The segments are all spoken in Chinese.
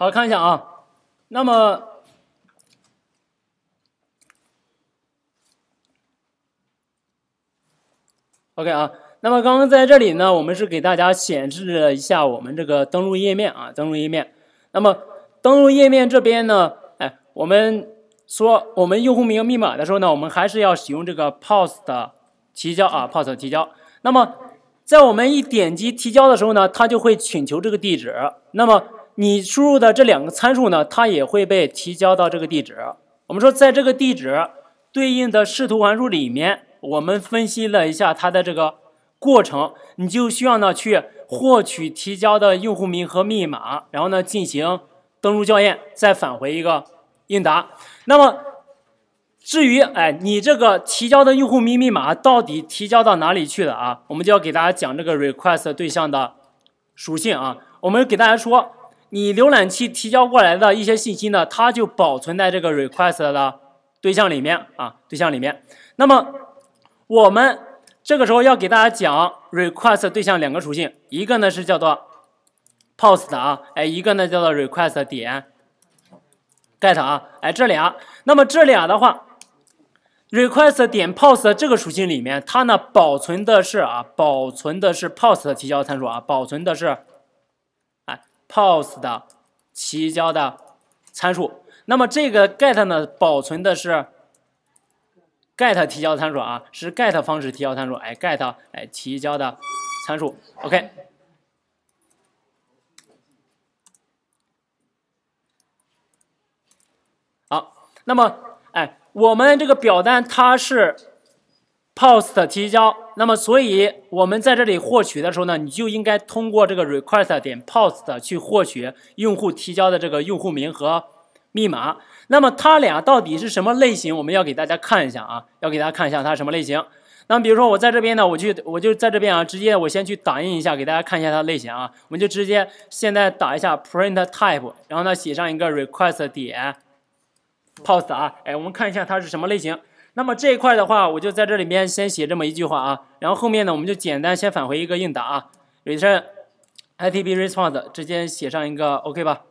好，看一下啊。那么，OK 啊。那么刚刚在这里呢，我们是给大家显示了一下我们这个登录页面啊，登录页面。那么登录页面这边呢，哎，我们说我们用户名密码的时候呢，我们还是要使用这个 POST 提交啊，POST 提交。那么在我们一点击提交的时候呢，它就会请求这个地址。那么你输入的这两个参数呢，它也会被提交到这个地址。我们说，在这个地址对应的视图函数里面，我们分析了一下它的这个过程。你就需要呢去获取提交的用户名和密码，然后呢进行登录校验，再返回一个应答。那么，至于哎，你这个提交的用户名密码到底提交到哪里去了啊？我们就要给大家讲这个 request 对象的属性啊。我们给大家说。你浏览器提交过来的一些信息呢，它就保存在这个 request 的对象里面啊，对象里面。那么我们这个时候要给大家讲 request 对象两个属性，一个呢是叫做 post 啊，哎，一个呢叫做 request 点 get 啊，哎，这俩。那么这俩的话，request 点 post 这个属性里面，它呢保存的是啊，保存的是 post 提交参数啊，保存的是。POST 的提交的参数，那么这个 GET 呢？保存的是 GET 提交参数啊，是 GET 方式提交参数，哎，GET 哎提交的参数，OK。好，那么哎，我们这个表单它是 POST 提交。那么，所以我们在这里获取的时候呢，你就应该通过这个 request 点 post 去获取用户提交的这个用户名和密码。那么它俩到底是什么类型？我们要给大家看一下啊，要给大家看一下它什么类型。那比如说我在这边呢，我就我就在这边啊，直接我先去打印一下，给大家看一下它类型啊。我们就直接现在打一下 print type，然后呢写上一个 request 点 post 啊，哎，我们看一下它是什么类型。那么这一块的话，我就在这里面先写这么一句话啊，然后后面呢，我们就简单先返回一个应答啊。return itb response 直接写上一个 OK 吧，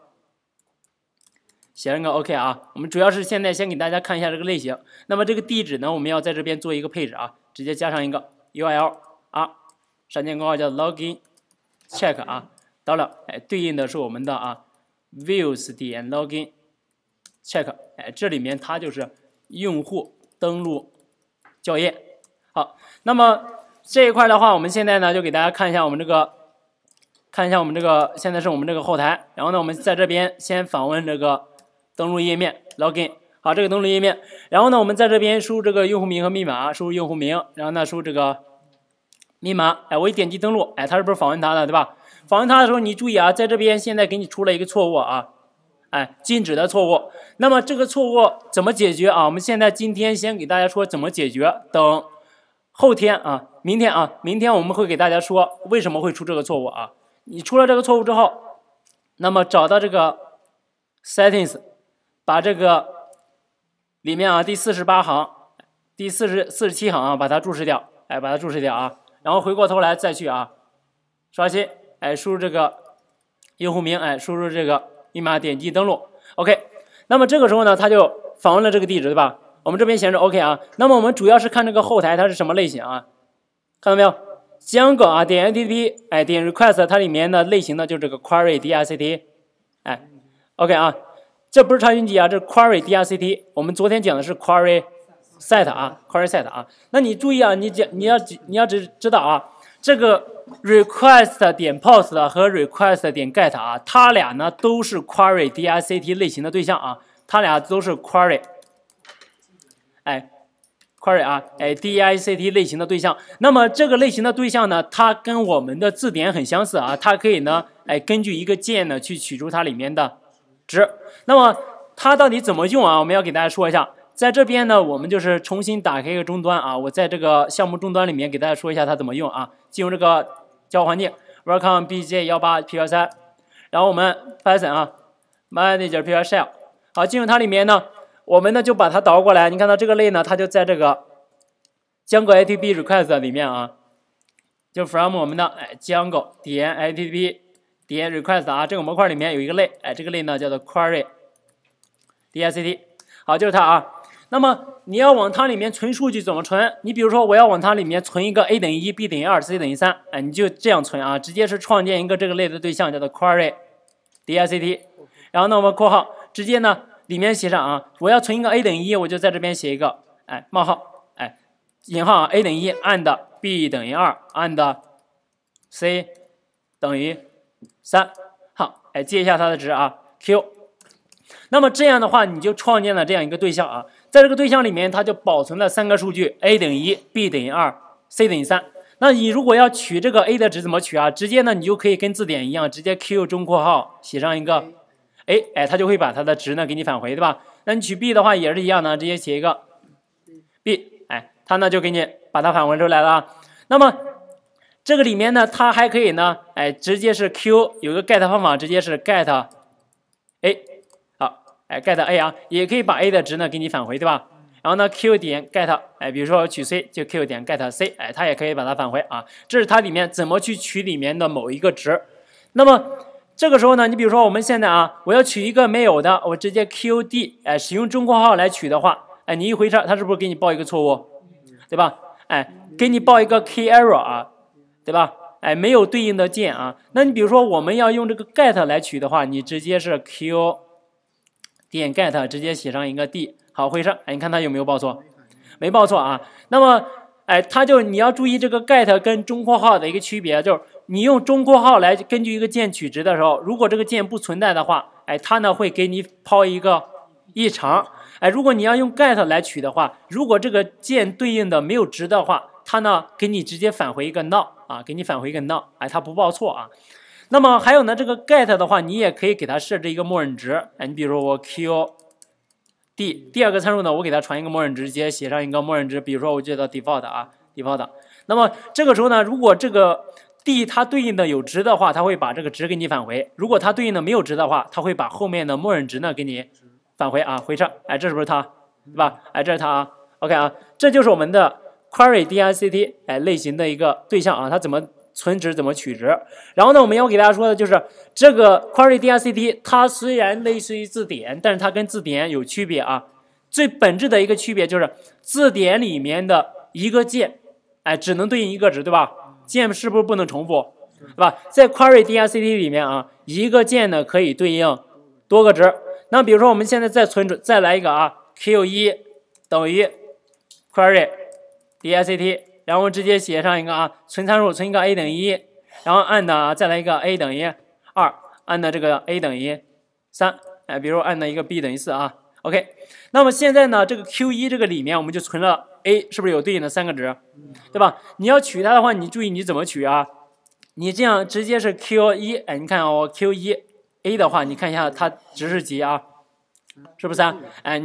写上个 OK 啊。我们主要是现在先给大家看一下这个类型。那么这个地址呢，我们要在这边做一个配置啊，直接加上一个 URL，闪电口号叫 login check 啊。了，哎，对应的是我们的啊 views 点 login check 哎，这里面它就是用户。登录校验，好，那么这一块的话，我们现在呢就给大家看一下我们这个，看一下我们这个现在是我们这个后台，然后呢我们在这边先访问这个登录页面 login，好，这个登录页面，然后呢我们在这边输入这个用户名和密码，输入用户名，然后呢输入这个密码，哎，我一点击登录，哎，他是不是访问他的，对吧？访问他的时候，你注意啊，在这边现在给你出了一个错误啊，哎，禁止的错误。那么这个错误怎么解决啊？我们现在今天先给大家说怎么解决，等后天啊，明天啊，明天我们会给大家说为什么会出这个错误啊。你出了这个错误之后，那么找到这个 settings，把这个里面啊第四十八行、第四十四十七行啊，把它注释掉，哎，把它注释掉啊。然后回过头来再去啊，刷新，哎，输入这个用户名，哎，输入这个密码，点击登录，OK。那么这个时候呢，他就访问了这个地址，对吧？我们这边显示 OK 啊。那么我们主要是看这个后台它是什么类型啊？看到没有？香港啊，点 A P P，哎，点 Request，它里面的类型呢就是这个 QueryDict，哎，OK 啊，这不是查询集啊，这是 QueryDict。我们昨天讲的是 QuerySet 啊，QuerySet 啊。那你注意啊，你讲你要你要知知道啊。这个 request 点 post 和 request 点 get 啊，它俩呢都是 query dict 类型的对象啊，它俩都是 query，哎，query 啊，哎，dict 类型的对象。那么这个类型的对象呢，它跟我们的字典很相似啊，它可以呢，哎，根据一个键呢去取出它里面的值。那么它到底怎么用啊？我们要给大家说一下。在这边呢，我们就是重新打开一个终端啊，我在这个项目终端里面给大家说一下它怎么用啊。进入这个交互环境，welcome bj18py3，然后我们 python 啊，manager pyshell。好，进入它里面呢，我们呢就把它导过来。你看到这个类呢，它就在这个 d j a n g t t p request 里面啊，就 from 我们的哎 j a n g 点 a t p 点 request 啊，这个模块里面有一个类，哎，这个类呢叫做 QueryDict。好，就是它啊。那么你要往它里面存数据怎么存？你比如说我要往它里面存一个 a 等于一，b 等于二，c 等于三，哎，你就这样存啊，直接是创建一个这个类的对象叫做 query，dict，然后呢我们括号直接呢里面写上啊，我要存一个 a 等于一，我就在这边写一个，哎冒号哎引号 a 等于一 and b 等于二 and c 等于三，好，哎接一下它的值啊 q，那么这样的话你就创建了这样一个对象啊。在这个对象里面，它就保存了三个数据，a 等于一，b 等于二，c 等于三。那你如果要取这个 a 的值，怎么取啊？直接呢，你就可以跟字典一样，直接 q 中括号写上一个 a，哎，它就会把它的值呢给你返回，对吧？那你取 b 的话也是一样的，直接写一个 b，哎，它呢就给你把它返回出来了那么这个里面呢，它还可以呢，哎，直接是 q 有个 get 方法，直接是 get a。哎，get a 啊，也可以把 a 的值呢给你返回，对吧？然后呢，q 点 get，哎，比如说我取 c 就 q 点 get c，哎，它也可以把它返回啊。这是它里面怎么去取里面的某一个值。那么这个时候呢，你比如说我们现在啊，我要取一个没有的，我直接 q d，哎，使用中括号来取的话，哎，你一回车，它是不是给你报一个错误，对吧？哎，给你报一个 key error 啊，对吧？哎，没有对应的键啊。那你比如说我们要用这个 get 来取的话，你直接是 q。点 get 直接写上一个 d，好，回上，哎，你看它有没有报错？没报错啊。那么，哎，它就你要注意这个 get 跟中括号的一个区别，就是你用中括号来根据一个键取值的时候，如果这个键不存在的话，哎，它呢会给你抛一个异常。哎，如果你要用 get 来取的话，如果这个键对应的没有值的话，它呢给你直接返回一个 null，啊，给你返回一个 null，哎，它不报错啊。那么还有呢，这个 get 的话，你也可以给它设置一个默认值。哎，你比如说我 q d 第二个参数呢，我给它传一个默认值，直接写上一个默认值，比如说我接到 default 啊 default。那么这个时候呢，如果这个 d 它对应的有值的话，它会把这个值给你返回；如果它对应的没有值的话，它会把后面的默认值呢给你返回啊。回车，哎，这是不是它？对吧？哎，这是它啊。OK 啊，这就是我们的 query dict 哎类型的一个对象啊，它怎么？存值怎么取值？然后呢，我们要给大家说的就是这个 query dict。它虽然类似于字典，但是它跟字典有区别啊。最本质的一个区别就是字典里面的一个键，哎，只能对应一个值，对吧？键是不是不能重复？对吧？在 query dict 里面啊，一个键呢可以对应多个值。那比如说我们现在再存储，再来一个啊，q1 等于 query dict。然后直接写上一个啊，存参数，存一个 a 等于一，然后按的啊，再来一个 a 等于二，按的这个 a 等于三，哎，比如按的一个 b 等于四啊，OK。那么现在呢，这个 q 一这个里面我们就存了 a，是不是有对应的三个值？对吧？你要取它的话，你注意你怎么取啊？你这样直接是 q 一，哎，你看我 q 一 a 的话，你看一下它值是几啊？是不是啊？哎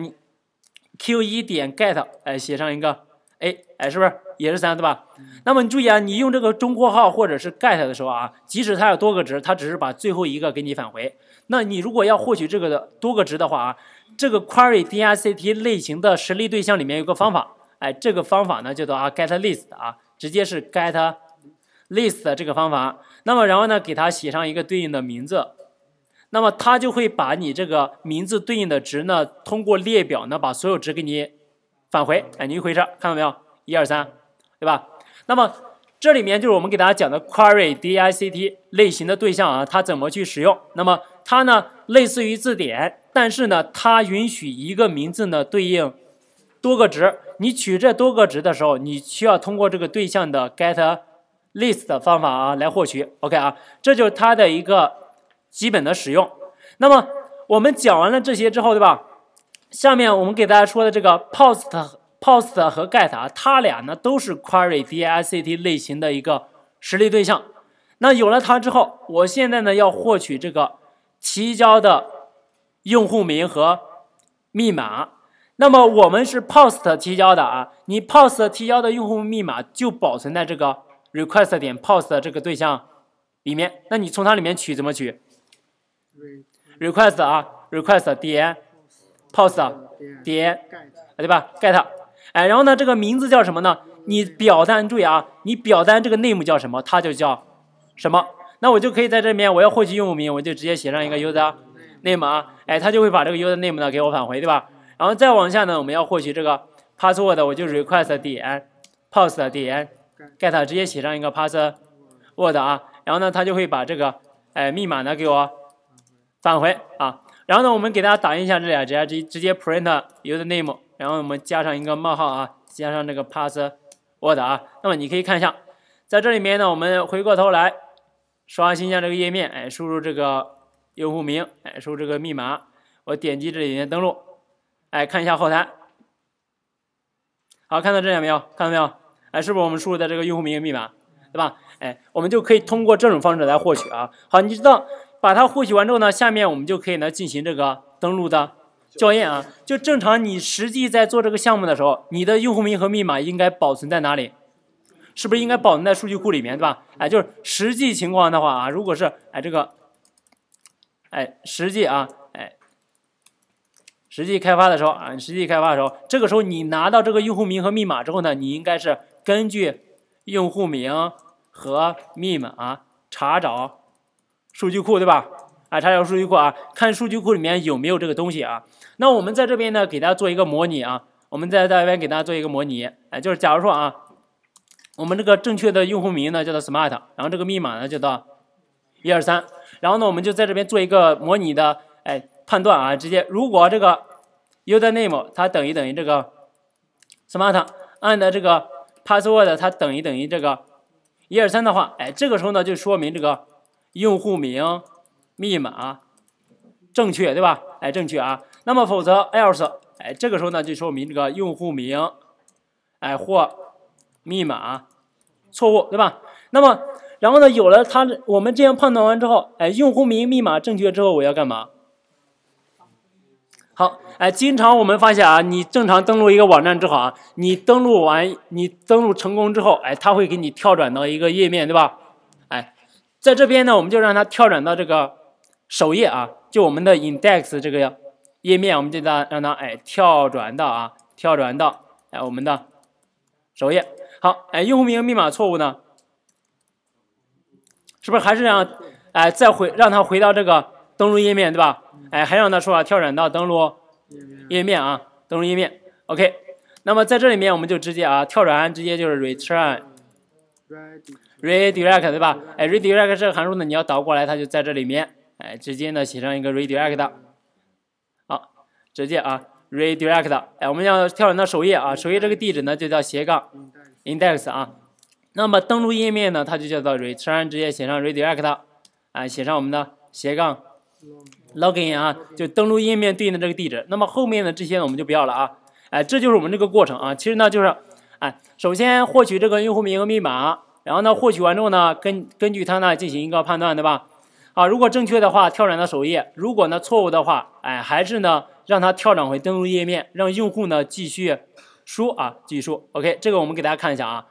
，q 一点 get，哎，写上一个。哎，哎，是不是也是三，对吧？那么你注意啊，你用这个中括号或者是 get 的时候啊，即使它有多个值，它只是把最后一个给你返回。那你如果要获取这个的多个值的话啊，这个 query dict 类型的实例对象里面有个方法，哎，这个方法呢叫做啊 get list 啊，直接是 get list 这个方法。那么然后呢，给它写上一个对应的名字，那么它就会把你这个名字对应的值呢，通过列表呢把所有值给你。返回，哎，你一回事，看到没有？一二三，对吧？那么这里面就是我们给大家讲的 query dict 类型的对象啊，它怎么去使用？那么它呢，类似于字典，但是呢，它允许一个名字呢对应多个值。你取这多个值的时候，你需要通过这个对象的 get list 方法啊来获取。OK 啊，这就是它的一个基本的使用。那么我们讲完了这些之后，对吧？下面我们给大家说的这个 post post 和 get 啊，它俩呢都是 query dict 类型的一个实例对象。那有了它之后，我现在呢要获取这个提交的用户名和密码。那么我们是 post 提交的啊，你 post 提交的用户密码就保存在这个 request 点 post 这个对象里面。那你从它里面取怎么取？request 啊，request 点 post 点对吧？get，哎，然后呢，这个名字叫什么呢？你表单注意啊，你表单这个 name 叫什么，它就叫什么。那我就可以在这边，我要获取用户名，我就直接写上一个 user name 啊，哎，它就会把这个 user name 呢给我返回，对吧？然后再往下呢，我们要获取这个 password，我就 request 点 post 点 get，直接写上一个 password 啊，然后呢，它就会把这个哎密码呢给我返回啊。然后呢，我们给大家打印一下这俩，直接直接 print username，然后我们加上一个冒号啊，加上这个 password 啊。那么你可以看一下，在这里面呢，我们回过头来刷新一下这个页面，哎，输入这个用户名，哎，输入这个密码，我点击这里面登录，哎，看一下后台。好，看到这点没有？看到没有？哎，是不是我们输入的这个用户名密码，对吧？哎，我们就可以通过这种方式来获取啊。好，你知道？把它获取完之后呢，下面我们就可以呢进行这个登录的校验啊。就正常你实际在做这个项目的时候，你的用户名和密码应该保存在哪里？是不是应该保存在数据库里面，对吧？哎，就是实际情况的话啊，如果是哎这个，哎实际啊，哎实际开发的时候啊，实际开发的时候，这个时候你拿到这个用户名和密码之后呢，你应该是根据用户名和密码查找。数据库对吧？啊，查找数据库啊，看数据库里面有没有这个东西啊。那我们在这边呢，给大家做一个模拟啊。我们在这边给大家做一个模拟，哎，就是假如说啊，我们这个正确的用户名呢叫做 Smart，然后这个密码呢叫做一二三。然后呢，我们就在这边做一个模拟的哎判断啊，直接如果这个 Username 它等于等于这个 Smart，and 这个 Password 它等于等于这个一二三的话，哎，这个时候呢就说明这个。用户名、密码正确，对吧？哎，正确啊。那么否则 else，哎，这个时候呢就说明这个用户名，哎或密码错误，对吧？那么然后呢，有了它，我们这样判断完之后，哎，用户名、密码正确之后，我要干嘛？好，哎，经常我们发现啊，你正常登录一个网站之后啊，你登录完，你登录成功之后，哎，它会给你跳转到一个页面，对吧？在这边呢，我们就让它跳转到这个首页啊，就我们的 index 这个页面，我们就让让它哎跳转到啊，跳转到哎我们的首页。好，哎用户名密码错误呢，是不是还是让哎再回让它回到这个登录页面对吧？哎，还让它说啊，跳转到登录页面啊，登录页面。OK，那么在这里面我们就直接啊跳转直接就是 return。redirect 对吧？哎，redirect 这个函数呢，你要导过来，它就在这里面。哎，直接呢写上一个 redirect，好，直接啊 redirect。哎，我们要跳转到首页啊，首页这个地址呢就叫斜杠 index 啊。那么登录页面呢，它就叫做 return，直接写上 redirect 啊，写上我们的斜杠 login 啊，就登录页面对应的这个地址。那么后面的这些呢，我们就不要了啊。哎，这就是我们这个过程啊。其实呢就是，哎，首先获取这个用户名和密码。然后呢，获取完之后呢，根根据它呢进行一个判断，对吧？啊，如果正确的话，跳转到首页；如果呢错误的话，哎，还是呢让它跳转回登录页面，让用户呢继续输啊，继续输。OK，这个我们给大家看一下啊，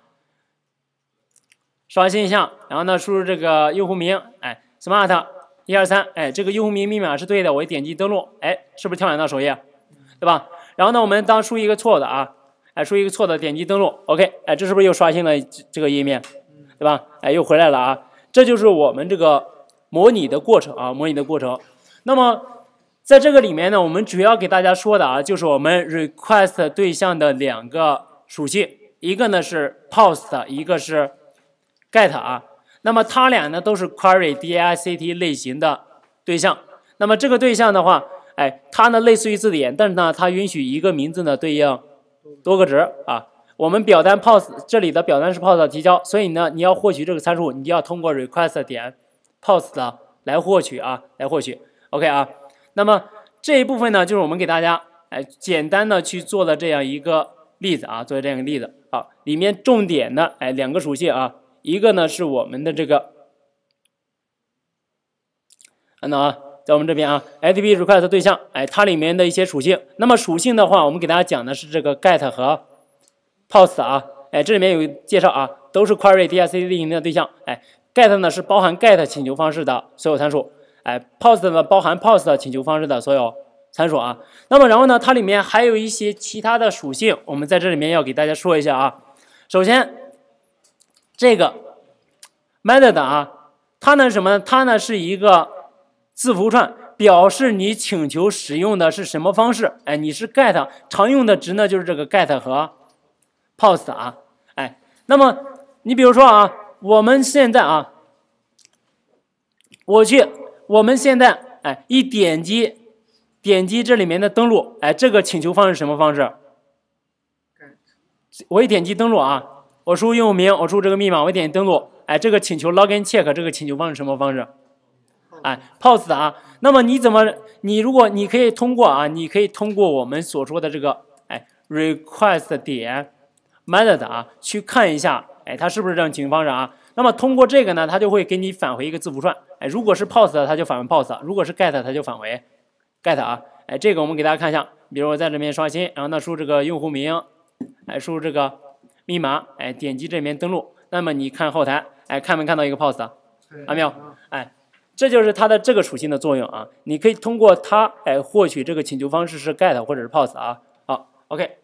刷新一下，然后呢输入这个用户名，哎，smart，一二三，哎，这个用户名密码是对的，我点击登录，哎，是不是跳转到首页，对吧？然后呢，我们当输一个错的啊，哎，输一个错的，点击登录，OK，哎，这是不是又刷新了这个页面？对吧？哎，又回来了啊！这就是我们这个模拟的过程啊，模拟的过程。那么在这个里面呢，我们主要给大家说的啊，就是我们 request 对象的两个属性，一个呢是 post，一个是 get 啊。那么它俩呢都是 query dict 类型的对象。那么这个对象的话，哎，它呢类似于字典，但是呢，它允许一个名字呢对应多个值啊。我们表单 POST 这里的表单是 POST 提交，所以呢，你要获取这个参数，你就要通过 request 点 POST 来获取啊，来获取。OK 啊，那么这一部分呢，就是我们给大家哎简单的去做的这样一个例子啊，做的这样一个例子。好，里面重点的哎两个属性啊，一个呢是我们的这个，看到啊，在我们这边啊，Http Request 对象哎，它里面的一些属性。那么属性的话，我们给大家讲的是这个 get 和。POST 啊，哎，这里面有介绍啊，都是 Query、D I C 类型的对象。哎，GET 呢是包含 GET 请求方式的所有参数。哎，POST 呢包含 POST 请求方式的所有参数啊。那么然后呢，它里面还有一些其他的属性，我们在这里面要给大家说一下啊。首先，这个 Method 啊，它呢什么？它呢是一个字符串，表示你请求使用的是什么方式。哎，你是 GET，常用的值呢就是这个 GET 和。POST 啊，哎，那么你比如说啊，我们现在啊，我去，我们现在哎，一点击点击这里面的登录，哎，这个请求方式什么方式？我一点击登录啊，我输用户名，我输这个密码，我点击登录，哎，这个请求 login check 这个请求方式什么方式？哎，POST 啊，那么你怎么，你如果你可以通过啊，你可以通过我们所说的这个哎 request 点。method 啊，去看一下，哎，它是不是这样情况方啊？那么通过这个呢，它就会给你返回一个字符串，哎，如果是 post 它就返回 post，如果是 get，它就返回 get 啊，哎，这个我们给大家看一下，比如我在这边刷新，然后呢输这个用户名，哎，输这个密码，哎，点击这边登录，那么你看后台，哎，看没看到一个 post 啊？看到没有？哎，这就是它的这个属性的作用啊，你可以通过它来获取这个请求方式是 get 或者是 post 啊。好，OK，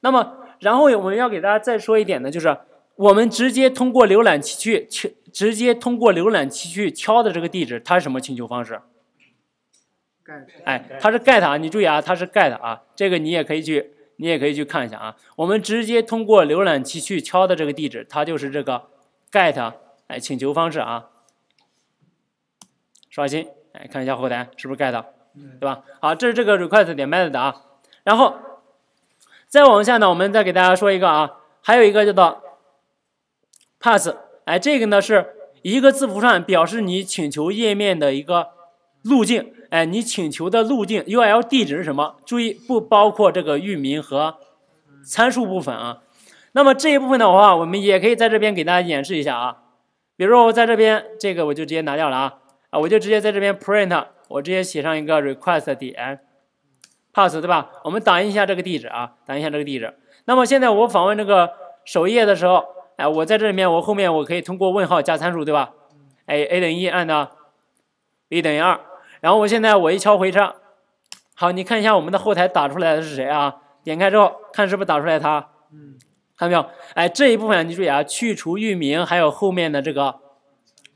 那么。然后我们要给大家再说一点呢，就是我们直接通过浏览器去敲，直接通过浏览器去敲的这个地址，它是什么请求方式哎，它是 GET 啊，你注意啊，它是 GET 啊，这个你也可以去，你也可以去看一下啊。我们直接通过浏览器去敲的这个地址，它就是这个 GET 哎请求方式啊。刷新，哎，看一下后台是不是 GET，对吧？好，这是这个 request 点 met 的啊，然后。再往下呢，我们再给大家说一个啊，还有一个叫做 p a s s 哎，这个呢是一个字符串，表示你请求页面的一个路径，哎，你请求的路径 U L 地址是什么？注意不包括这个域名和参数部分啊。那么这一部分的话，我们也可以在这边给大家演示一下啊。比如说我在这边，这个我就直接拿掉了啊，啊，我就直接在这边 print，我直接写上一个 request 点。pass 对吧？我们打印一下这个地址啊，打印一下这个地址。那么现在我访问这个首页的时候，哎，我在这里面，我后面我可以通过问号加参数，对吧？哎，a 等于一按 n b 等于二。然后我现在我一敲回车，好，你看一下我们的后台打出来的是谁啊？点开之后看是不是打出来它？嗯，看到没有？哎，这一部分你注意啊，去除域名还有后面的这个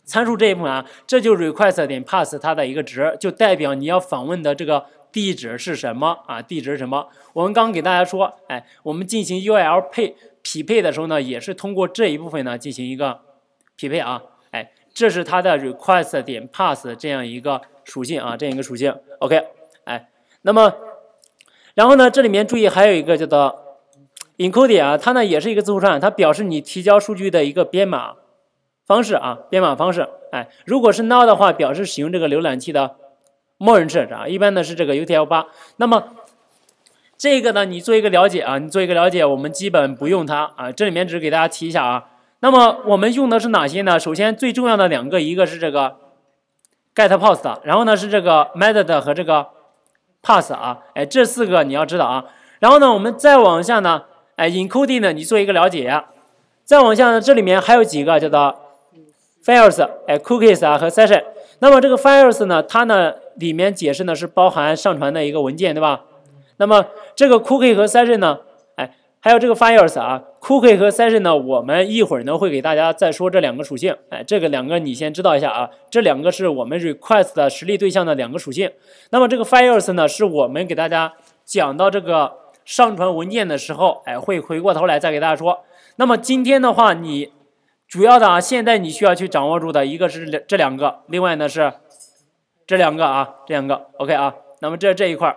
参数这一部分啊，这就 request 点 pass 它的一个值，就代表你要访问的这个。地址是什么啊？地址是什么？我们刚给大家说，哎，我们进行 U L 配匹配的时候呢，也是通过这一部分呢进行一个匹配啊。哎，这是它的 request 点 pass 这样一个属性啊，这样一个属性。OK，哎，那么然后呢，这里面注意还有一个叫做 encode g 啊，它呢也是一个字符串，它表示你提交数据的一个编码方式啊，编码方式。哎，如果是 now 的话，表示使用这个浏览器的。默认设置啊，一般呢是这个 UTL 八。那么这个呢，你做一个了解啊，你做一个了解，我们基本不用它啊。这里面只是给大家提一下啊。那么我们用的是哪些呢？首先最重要的两个，一个是这个 get post，然后呢是这个 method 和这个 pass 啊。哎，这四个你要知道啊。然后呢，我们再往下呢，哎，including 呢，你做一个了解。再往下呢，这里面还有几个叫做 files，哎，cookies 啊和 session。那么这个 files 呢，它呢？里面解释呢是包含上传的一个文件，对吧？那么这个 cookie 和 session 呢？哎，还有这个 files 啊，cookie 和 session 呢，我们一会儿呢会给大家再说这两个属性。哎，这个两个你先知道一下啊，这两个是我们 request 的实例对象的两个属性。那么这个 files 呢，是我们给大家讲到这个上传文件的时候，哎，会回过头来再给大家说。那么今天的话，你主要的啊，现在你需要去掌握住的一个是这两个，另外呢是。这两个啊，这两个 OK 啊，那么这这一块儿。